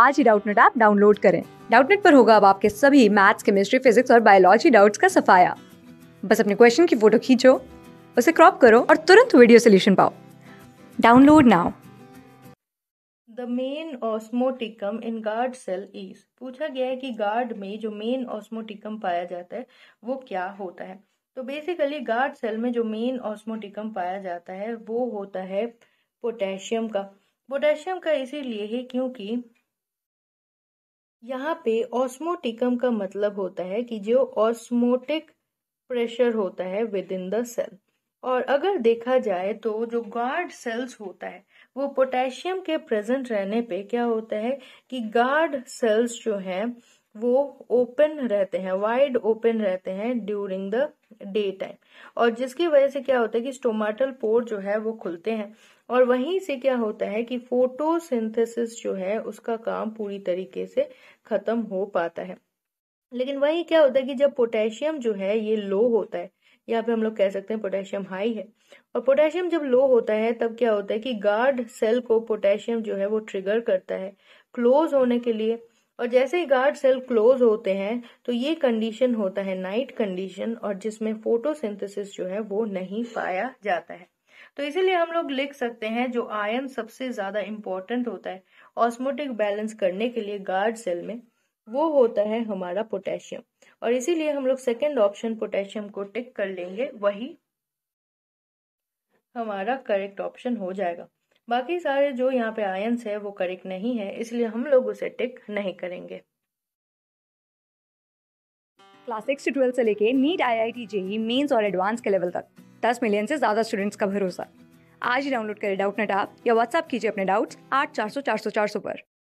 आज ही Doubtnut app download करें डाउटनेट पर होगा अब आपके सभी मैथ्स केमिस्ट्री फिजिक्स और बायोलॉजी डाउट्स का सफाया बस अपने क्वेश्चन की फोटो खींचो उसे क्रॉप करो और तुरंत वीडियो सोल्यूशन पाओ download now the main osmoticum in guard cell is पूछा गया है कि गार्ड में जो मेन ऑस्मोटिकम पाया जाता है वो क्या होता है तो बेसिकली गार्ड सेल में जो मेन ऑस्मोटिकम पाया जाता है वो होता है पोटेशियम का पोटेशियम का इसीलिए है क्योंकि यहाँ पे ऑस्मोटिकम का मतलब होता है कि जो ऑस्मोटिक प्रेशर होता है विद इन द सेल और अगर देखा जाए तो जो गार्ड सेल्स होता है वो पोटेशियम के प्रेजेंट रहने पे क्या होता है कि गार्ड सेल्स जो हैं वो ओपन रहते हैं वाइड ओपन रहते हैं ड्यूरिंग द डे टाइम और जिसकी वजह से क्या होता है कि स्टोमाटल पोर जो है वो खुलते हैं और वहीं से क्या होता है कि फोटोसिंथेसिस जो है उसका काम पूरी तरीके से खत्म हो पाता है लेकिन वही क्या होता है कि जब पोटेशियम जो है ये लो होता है यहाँ पे हम लोग कह सकते हैं पोटेशियम हाई है और पोटेशियम जब लो होता है तब क्या होता है कि गार्ड सेल को पोटेशियम जो है वो ट्रिगर करता है क्लोज होने के लिए और जैसे ही गार्ड सेल क्लोज होते हैं तो ये कंडीशन होता है नाइट कंडीशन और जिसमें फोटोसिंथेसिस जो है वो नहीं पाया जाता है तो इसीलिए हम लोग लिख सकते हैं जो आयन सबसे ज्यादा इंपॉर्टेंट होता है ऑस्मोटिक बैलेंस करने के लिए गार्ड सेल में वो होता है हमारा पोटेशियम और इसीलिए हम लोग सेकेंड ऑप्शन पोटेशियम को टिक कर लेंगे वही हमारा करेक्ट ऑप्शन हो जाएगा बाकी सारे जो यहाँ पे आयंस है वो करेक्ट नहीं है इसलिए हम लोग उसे टिक नहीं करेंगे क्लास सिक्स से ट्वेल्थ से लेके NEET I I T JEE mains और एडवांस के लेवल तक दस मिलियन से ज़्यादा स्टूडेंट्स का भरोसा आज ही डाउनलोड करें डाउट नेट आप या व्हाट्सअप कीजिए अपने डाउट्स आठ चार सौ चार सौ चार सौ पर